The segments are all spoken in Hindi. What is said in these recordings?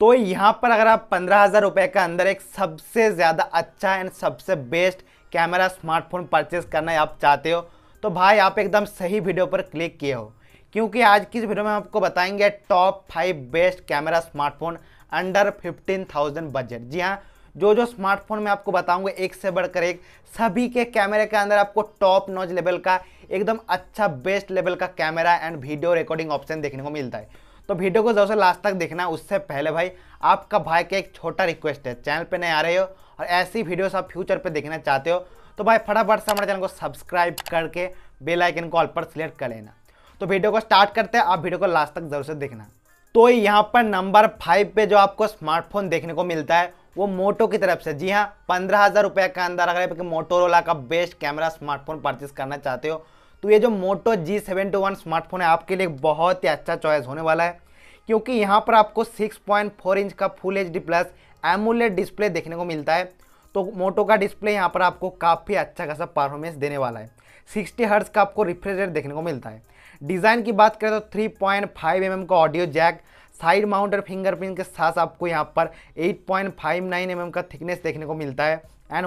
तो यहाँ पर अगर आप पंद्रह हज़ार रुपये के अंदर एक सबसे ज़्यादा अच्छा एंड सबसे बेस्ट कैमरा स्मार्टफोन परचेज करना आप चाहते हो तो भाई आप एकदम सही वीडियो पर क्लिक किए हो क्योंकि आज की इस वीडियो में आपको बताएंगे top five best camera smartphone under fifteen thousand budget जी हाँ जो जो स्मार्टफोन में आपको बताऊंगा एक से बढ़कर एक सभी के कैमरे के अंदर आपको टॉप नॉच लेवल का एकदम अच्छा बेस्ट लेवल का camera and video recording option देखने को मिलता है तो वीडियो को जरूर से लास्ट तक देखना उससे पहले भाई आपका भाई का एक छोटा रिक्वेस्ट है चैनल पे नए आ रहे हो और ऐसी वीडियोस आप फ्यूचर पे देखना चाहते हो तो भाई फटाफट से हमारे चैनल को सब्सक्राइब करके बेल आइकन को ऑल पर सिलेक्ट कर लेना तो वीडियो को स्टार्ट करते हैं आप वीडियो को लास्ट तक जरूर से देखना तो यहाँ पर नंबर फाइव पर जो आपको स्मार्टफोन देखने को मिलता है वो मोटो की तरफ से जी हाँ पंद्रह हज़ार रुपये के अंदर अगर मोटोरोला का बेस्ट कैमरा स्मार्टफोन परचेज करना चाहते हो तो ये जो Moto G seven two one smartphone है आपके लिए बहुत ही अच्छा चॉइस होने वाला है क्योंकि यहाँ पर आपको 6.4 इंच का full H plus AMOLED display देखने को मिलता है तो मोटो का डिस्प्ले यहाँ पर आपको काफ़ी अच्छा खासा परफॉर्मेंस देने वाला है 60 हर्ट्स का आपको रिफ्रेश रेट देखने को मिलता है डिज़ाइन की बात करें तो 3.5 पॉइंट mm का ऑडियो जैक साइड माउंट और फिंगरप्रिंट के साथ आपको यहाँ पर 8.59 पॉइंट mm का थिकनेस देखने को मिलता है एंड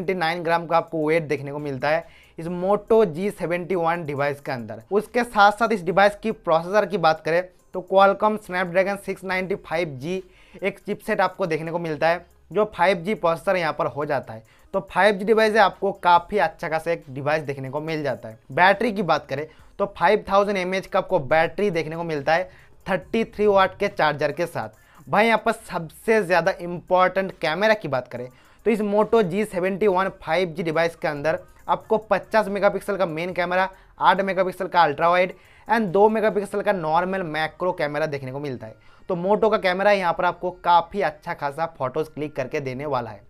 179 ग्राम का आपको वेट देखने को मिलता है इस Moto G seventy one device के अंदर उसके साथ साथ इस डिवाइस की प्रोसेसर की बात करें तो क्वालकॉम स्नैपड्रैगन 695G एक चिपसेट आपको देखने को मिलता है जो 5G प्रोसेसर यहाँ पर हो जाता है तो 5G डिवाइस है आपको काफ़ी अच्छा खासा एक डिवाइस देखने को मिल जाता है बैटरी की बात करें तो 5000 थाउजेंड का आपको बैटरी देखने को मिलता है 33 वाट के चार्जर के साथ भाई यहाँ पर सबसे ज़्यादा इम्पॉर्टेंट कैमरा की बात करें तो इस Moto G seventy one five G device के अंदर आपको 50 मेगापिक्सल का मेन कैमरा 8 मेगापिक्सल का अल्ट्रा वाइड एंड 2 मेगापिक्सल का नॉर्मल मैक्रो कैमरा देखने को मिलता है तो मोटो का कैमरा यहाँ पर आपको काफ़ी अच्छा खासा फोटोज़ क्लिक करके देने वाला है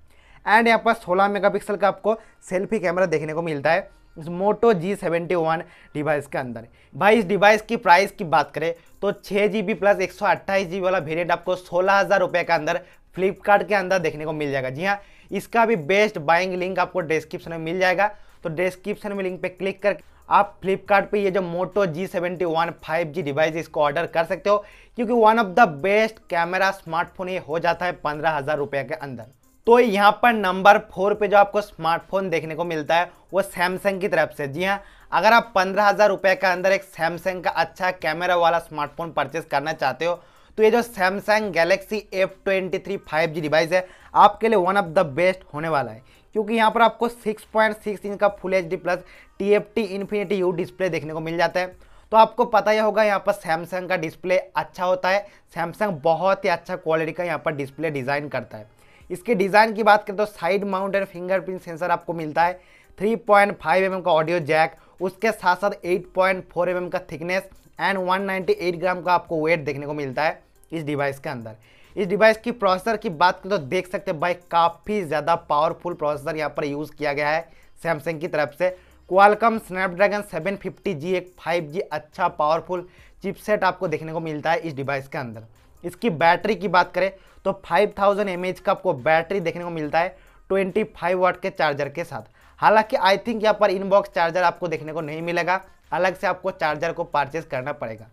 एंड यहाँ पर 16 मेगापिक्सल का आपको सेल्फी कैमरा देखने को मिलता है इस Moto G seventy one device के अंदर भाई इस डिवाइस की प्राइस की बात करें तो छः जी बी प्लस एक सौ अट्ठाईस जी बी वाला वेरियंट आपको सोलह हज़ार रुपये के अंदर फ्लिपकार्ट के अंदर देखने को मिल जाएगा जी हाँ इसका भी बेस्ट बाइंग लिंक आपको डिस्क्रिप्शन में मिल जाएगा तो डिस्क्रिप्शन में लिंक पे क्लिक करके आप फ्लिपकार्ट पे ये जो Moto G seventy one five G device इसको ऑर्डर कर सकते हो क्योंकि one of the best camera smartphone ये हो जाता है पंद्रह हज़ार रुपये के अंदर तो यहाँ पर नंबर फोर पे जो आपको स्मार्टफोन देखने को मिलता है वो सैमसंग की तरफ से जी हाँ अगर आप पंद्रह हज़ार रुपये के अंदर एक सैमसंग का अच्छा कैमरा वाला स्मार्टफोन परचेज करना चाहते हो तो ये जो Samsung Galaxy F twenty three five G device है आपके लिए वन ऑफ द बेस्ट होने वाला है क्योंकि यहाँ पर आपको 6.6 इंच का full H D plus T F T infinity U display देखने को मिल जाता है तो आपको पता ही होगा यहाँ पर सैमसंग का डिस्प्ले अच्छा होता है सैमसंग बहुत ही अच्छा क्वालिटी का यहाँ पर डिस्प्ले डिज़ाइन करता है इसके डिज़ाइन की बात करें तो साइड माउंटेड फिंगरप्रिंट सेंसर आपको मिलता है 3.5 पॉइंट mm का ऑडियो जैक उसके साथ साथ 8.4 पॉइंट mm का थिकनेस एंड 198 ग्राम का आपको वेट देखने को मिलता है इस डिवाइस के अंदर इस डिवाइस की प्रोसेसर की बात करें तो देख सकते हैं भाई काफ़ी ज़्यादा पावरफुल प्रोसेसर यहाँ पर यूज़ किया गया है सैमसंग की तरफ से क्वालकम स्नैपड्रैगन 750G एक 5G अच्छा पावरफुल चिपसेट आपको देखने को मिलता है इस डिवाइस के अंदर इसकी बैटरी की बात करें तो 5000 थाउजेंड का आपको बैटरी देखने को मिलता है 25 वाट के चार्जर के साथ हालांकि आई थिंक यहाँ पर इनबॉक्स चार्जर आपको देखने को नहीं मिलेगा अलग से आपको चार्जर को परचेज करना पड़ेगा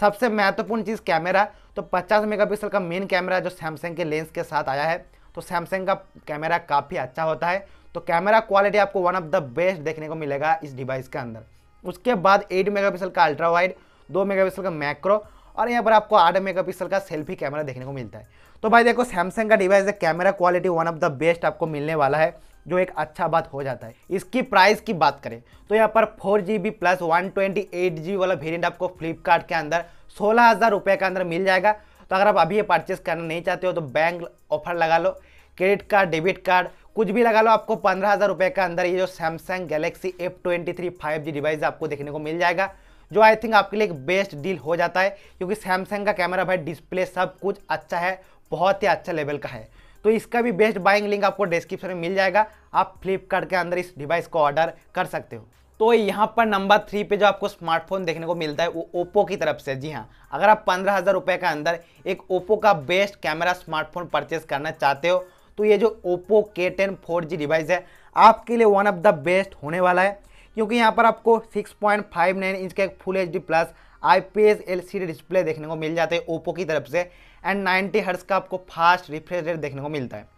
सबसे महत्वपूर्ण चीज़ कैमरा तो 50 मेगापिक्सल का मेन कैमरा जो सैमसंग के लेंस के साथ आया है तो सैमसंग का कैमरा काफ़ी अच्छा होता है तो कैमरा क्वालिटी आपको वन ऑफ द बेस्ट देखने को मिलेगा इस डिवाइस के अंदर उसके बाद एट मेगापिक्सल का अल्ट्रा वाइड दो मेगापिक्सल का मैक्रो और यहाँ पर आपको आठ मेगापिक्सल का सेल्फी कैमरा देखने को मिलता है तो भाई देखो सैमसंग का डिवाइस है camera quality one of the best आपको मिलने वाला है जो एक अच्छा बात हो जाता है इसकी प्राइस की बात करें तो यहाँ पर four G B plus one twenty eight G वाला वेरियंट आपको फ्लिपकार्ट के अंदर सोलह हज़ार रुपये के अंदर मिल जाएगा तो अगर आप अभी ये परचेस करना नहीं चाहते हो तो बैंक ऑफर लगा लो क्रेडिट कार्ड डेबिट कार्ड कुछ भी लगा लो आपको पंद्रह हज़ार रुपये के अंदर ये जो Samsung Galaxy F twenty three five G device आपको देखने को मिल जाएगा जो आई थिंक आपके लिए एक बेस्ट डील हो जाता है क्योंकि सैमसंग का कैमरा भाई डिस्प्ले सब कुछ अच्छा है बहुत ही अच्छा लेवल का है तो इसका भी बेस्ट बाइंग लिंक आपको डिस्क्रिप्शन में मिल जाएगा आप फ्लिपकार्ट के अंदर इस डिवाइस को ऑर्डर कर सकते हो तो यहाँ पर नंबर थ्री पे जो आपको स्मार्टफोन देखने को मिलता है वो ओप्पो की तरफ से जी हाँ अगर आप पंद्रह हज़ार रुपये के अंदर एक ओप्पो का बेस्ट कैमरा स्मार्टफोन परचेस करना चाहते हो तो ये जो ओप्पो के टेन फोर जी डिवाइस है आपके लिए वन ऑफ द बेस्ट होने वाला है क्योंकि यहाँ पर आपको 6.59 इंच का एक full H plus I P S L C D display देखने को मिल जाता है ओप्पो की तरफ से एंड नाइन्टी हर्ट्स का आपको फास्ट रिफ्रेश रेट देखने को मिलता है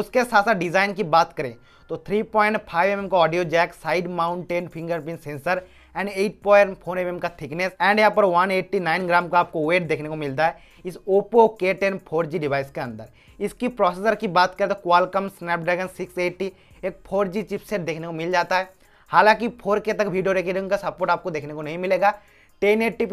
उसके साथ साथ डिज़ाइन की बात करें तो 3.5 पॉइंट mm का audio jack side mountain fingerprint sensor and 8.4 point mm का थिकनेस एंड यहाँ पर 189 ग्राम का आपको वेट देखने को मिलता है इस ओप्पो के टेन डिवाइस के अंदर इसकी प्रोसेसर की बात करें तो क्वालकम स्नैपड्रैगन 680 एक 4G चिपसेट देखने को मिल जाता है हालांकि 4K तक वीडियो रिकॉर्डिंग का सपोर्ट आपको देखने को नहीं मिलेगा टेन एट्टी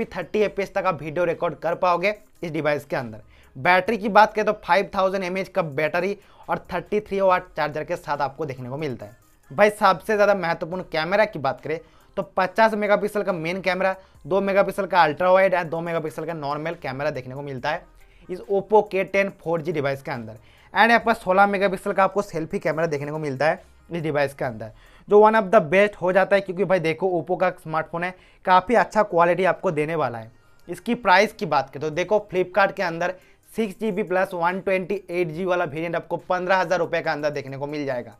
तक आप वीडियो रिकॉर्ड कर पाओगे इस डिवाइस के अंदर बैटरी की बात करें तो 5000 थाउजेंड का बैटरी और 33 थ्री चार्जर के साथ आपको देखने को मिलता है भाई सबसे ज़्यादा महत्वपूर्ण कैमरा की बात करें तो 50 मेगापिक्सल का मेन कैमरा 2 मेगापिक्सल का अल्ट्रा वाइड और 2 मेगापिक्सल का नॉर्मल कैमरा देखने को मिलता है इस ओप्पो के टेन डिवाइस के अंदर एंड यहाँ पर सोलह मेगा का आपको सेल्फी कैमरा देखने को मिलता है इस डिवाइस के अंदर जो वन ऑफ द बेस्ट हो जाता है क्योंकि भाई देखो ओप्पो का स्मार्टफोन है काफ़ी अच्छा क्वालिटी आपको देने वाला है इसकी प्राइस की बात करें तो देखो फ्लिपकार्ट के अंदर six G B plus one twenty eight G वाला वेरियंट आपको पंद्रह हज़ार रुपये का अंदर देखने को मिल जाएगा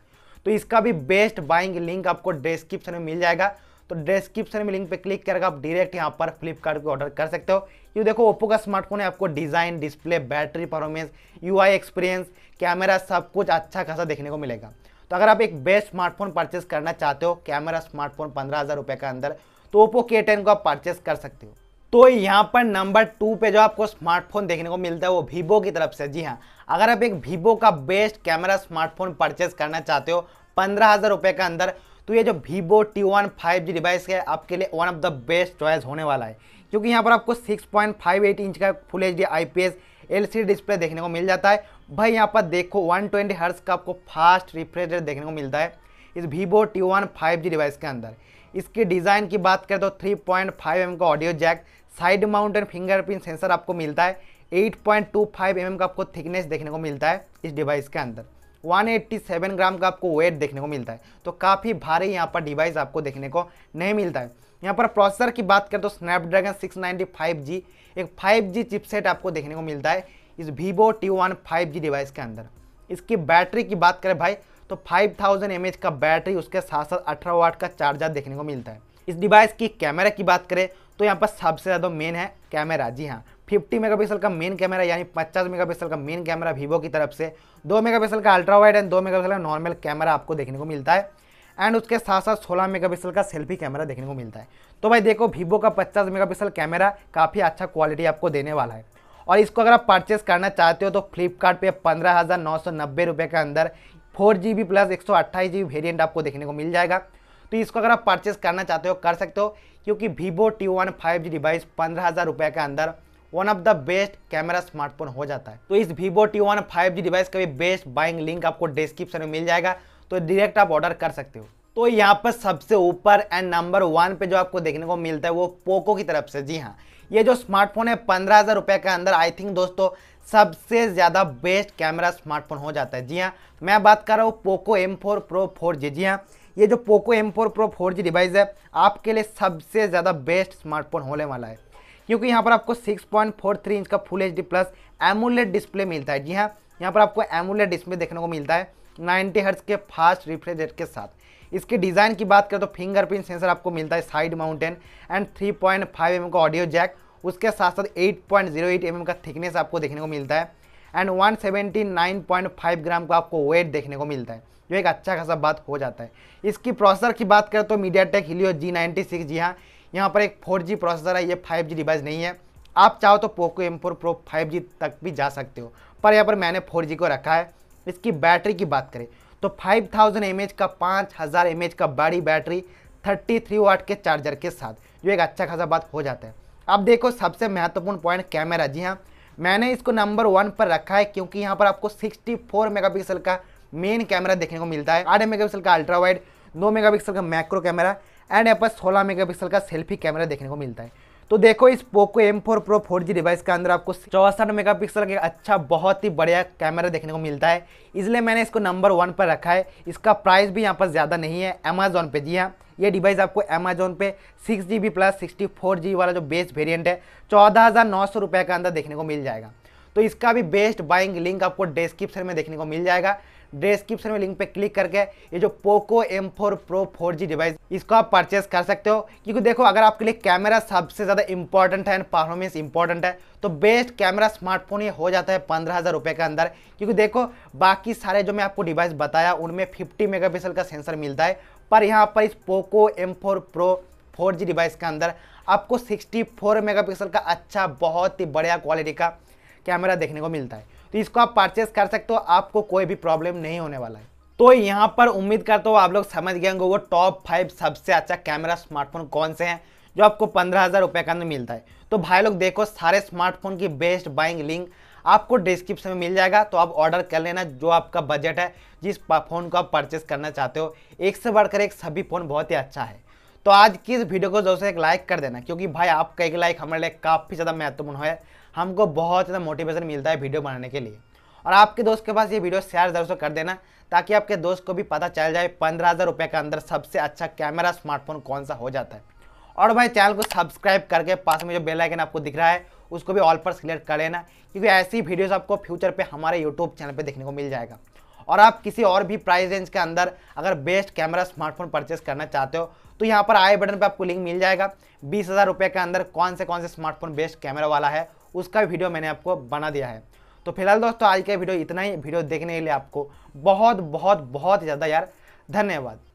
तो इसका भी बेस्ट बाइंग लिंक आपको डिस्क्रिप्शन में मिल जाएगा तो डिस्क्रिप्शन में लिंक पे क्लिक करके आप डायरेक्ट यहाँ पर फ्लिपकार्ट पे ऑर्डर कर सकते हो ये देखो ओप्पो का स्मार्टफोन है आपको design display battery performance U experience camera सब कुछ अच्छा खासा देखने को मिलेगा तो अगर आप एक बेस्ट स्मार्टफोन परचेस करना चाहते हो कैमरा स्मार्टफोन पंद्रह हज़ार रुपये का अंदर तो ओप्पो के टेन को आप परचेस कर सकते हो तो यहाँ पर नंबर टू पे जो आपको स्मार्टफोन देखने को मिलता है वो वीवो की तरफ से जी हाँ अगर आप एक वीवो का बेस्ट कैमरा स्मार्टफोन परचेज करना चाहते हो पंद्रह हज़ार रुपये के अंदर तो ये जो Vivo T one five G device है आपके लिए one of the best choice होने वाला है क्योंकि यहाँ पर आपको six point five eight inch का full H D I P S L C display देखने को मिल जाता है भाई यहाँ पर देखो वन ट्वेंटी का आपको फास्ट रिफ्रेश देखने को मिलता है इस Vivo T one five G device के अंदर इसके डिज़ाइन की बात करें तो थ्री पॉइंट फाइव एम का audio jack side mount and fingerprint sensor आपको मिलता है eight point two five M का आपको थिकनेस देखने को मिलता है इस डिवाइस के अंदर 187 ग्राम का आपको वेट देखने को मिलता है तो काफ़ी भारी यहाँ पर डिवाइस आपको देखने को नहीं मिलता है यहाँ पर प्रोसेसर की बात करें तो स्नैपड्रैगन जी एक 5G चिपसेट आपको देखने को मिलता है इस वीवो टी वन डिवाइस के अंदर इसकी बैटरी की बात करें भाई तो 5000 थाउजेंड का बैटरी उसके साथ साथ अठारह वाट का चार्जर देखने को मिलता है इस डिवाइस की कैमरा की बात करें तो यहाँ पर सबसे ज़्यादा मेन है कैमरा जी हाँ 50 मेगापिक्सल का मेन कैमरा यानी 50 मेगापिक्सल का मेन कैमरा वीवो की तरफ से 2 मेगापिक्सल का अल्ट्रा वाइड एंड 2 मेगापिक्सल का नॉर्मल कैमरा आपको देखने को मिलता है एंड उसके साथ साथ 16 मेगापिक्सल का सेल्फी कैमरा देखने को मिलता है तो भाई देखो वीवो का 50 मेगापिक्सल कैमरा काफ़ी अच्छा क्वालिटी आपको देने वाला है और इसको अगर आप परचेस करना चाहते हो तो फ्लिपकार्ट पंद्रह हज़ार नौ सौ नब्बे रुपये के अंदर फोर जी बी प्लस एक सौ अट्ठाईस जी बी वेरियंट आपको देखने को मिल जाएगा तो इसको अगर आप परचेस करना चाहते हो कर सकते हो क्योंकि Vivo T one five G device पंद्रह हज़ार रुपये के अंदर one of the best camera smartphone हो जाता है तो इस Vivo T one five G device का भी बेस्ट बाइंग लिंक आपको डिस्क्रिप्शन में मिल जाएगा तो डायरेक्ट आप ऑर्डर कर सकते हो तो यहाँ पर सबसे ऊपर एंड नंबर वन पे जो आपको देखने को मिलता है वो पोको की तरफ से जी हाँ ये जो स्मार्टफोन है पंद्रह हज़ार रुपये के अंदर आई थिंक दोस्तों सबसे ज़्यादा बेस्ट कैमरा स्मार्टफोन हो जाता है जी हाँ मैं बात कर रहा हूँ Poco M four pro four G जी हाँ ये जो Poco M four pro four G device है आपके लिए सबसे ज़्यादा बेस्ट स्मार्टफोन होने वाला है क्योंकि यहाँ पर आपको 6.43 इंच का full H plus AMOLED display मिलता है जी हाँ यहाँ पर आपको एमुलेट डिस्प्ले देखने को मिलता है नाइन्टी हर्ट्स के फास्ट रिफ्रेश रेट के साथ इसके डिज़ाइन की बात करें तो फिंगरप्रिंट सेंसर आपको मिलता है side mountain and three point M का ऑडियो जैक उसके साथ साथ 8.08 पॉइंट mm का थिकनेस आपको देखने को मिलता है एंड 179.5 ग्राम का आपको वेट देखने को मिलता है जो एक अच्छा खासा बात हो जाता है इसकी प्रोसेसर की बात करें तो MediaTek Helio G ninety six जी हाँ यहाँ पर एक फोर जी प्रोसेसर है ये फाइव जी डिवाइस नहीं है आप चाहो तो Poco M four pro five G तक भी जा सकते हो पर यहाँ पर मैंने फोर जी को रखा है इसकी बैटरी की बात करें तो 5000 थाउजेंड का 5000 हज़ार का बड़ी बैटरी 33 वाट के चार्जर के साथ जो एक अच्छा खासा बात हो जाता है अब देखो सबसे महत्वपूर्ण पॉइंट कैमरा जी हाँ मैंने इसको नंबर वन पर रखा है क्योंकि यहाँ पर आपको 64 मेगापिक्सल का मेन कैमरा देखने को मिलता है आठ मेगापिक्सल का अल्ट्रा वाइड दो मेगापिक्सल का मैक्रो कैमरा एंड यहाँ पर सोलह मेगापिक्सल का सेल्फी कैमरा देखने को मिलता है तो देखो इस Poco M four pro four G device के अंदर आपको चौसठ मेगा पिक्सल का अच्छा बहुत ही बढ़िया कैमरा देखने को मिलता है इसलिए मैंने इसको नंबर वन पर रखा है इसका प्राइस भी यहाँ पर ज़्यादा नहीं है अमेजोन पे जी हाँ ये डिवाइस आपको अमेजोन पे six G B plus sixty four G वाला जो बेस्ट वेरियंट है चौदह हज़ार नौ सौ के अंदर देखने को मिल जाएगा तो इसका भी बेस्ट बाइंग लिंक आपको डिस्क्रिप्शन में देखने को मिल जाएगा डिस्क्रिप्शन में लिंक पे क्लिक करके ये जो Poco M four pro four G device इसको आप परचेस कर सकते हो क्योंकि देखो अगर आपके लिए कैमरा सबसे ज़्यादा इंपॉर्टेंट है एंड परफॉर्मेंस इंपॉर्टेंट है तो बेस्ट कैमरा स्मार्टफोन ये हो जाता है पंद्रह हज़ार रुपये के अंदर क्योंकि देखो बाकी सारे जो मैं आपको डिवाइस बताया उनमें फिफ्टी मेगा का सेंसर मिलता है पर यहाँ पर इस Poco M four pro four G device के अंदर आपको सिक्सटी फोर का अच्छा बहुत ही बढ़िया क्वालिटी का कैमरा देखने को मिलता है तो इसको आप परचेस कर सकते हो आपको कोई भी प्रॉब्लम नहीं होने वाला है तो यहाँ पर उम्मीद करता हूँ आप लोग समझ गए होंगे वो टॉप फाइव सबसे अच्छा कैमरा स्मार्टफोन कौन से हैं जो आपको पंद्रह हज़ार रुपये का अंदर मिलता है तो भाई लोग देखो सारे स्मार्टफोन की बेस्ट बाइंग लिंक आपको डिस्क्रिप्शन में मिल जाएगा तो आप ऑर्डर कर लेना जो आपका बजट है जिस फ़ोन को आप परचेस करना चाहते हो एक से बढ़कर एक सभी फ़ोन बहुत ही अच्छा है तो आज की इस वीडियो को जरूर से एक लाइक कर देना क्योंकि भाई आपका एक लाइक हमारे लिए काफ़ी ज़्यादा महत्वपूर्ण है हमको बहुत ज़्यादा मोटिवेशन मिलता है वीडियो बनाने के लिए और आपके दोस्त के पास ये वीडियो शेयर जरूर से कर देना ताकि आपके दोस्त को भी पता चल जाए पंद्रह हज़ार रुपये के अंदर सबसे अच्छा कैमरा स्मार्टफोन कौन सा हो जाता है और भाई चैनल को सब्सक्राइब करके पास में जो बेल आइकन आपको दिख रहा है उसको भी ऑल पर सिलेक्ट कर लेना क्योंकि ऐसी वीडियोस आपको फ्यूचर पे हमारे यूट्यूब चैनल पे देखने को मिल जाएगा और आप किसी और भी प्राइस रेंज के अंदर अगर बेस्ट कैमरा स्मार्टफोन परचेस करना चाहते हो तो यहाँ पर आई बटन पर आपको लिंक मिल जाएगा बीस हज़ार रुपये के अंदर कौन से कौन से स्मार्टफोन बेस्ट कैमरा वाला है उसका वीडियो मैंने आपको बना दिया है तो फिलहाल दोस्तों आज का वीडियो इतना ही वीडियो देखने के लिए आपको बहुत बहुत बहुत ज़्यादा यार धन्यवाद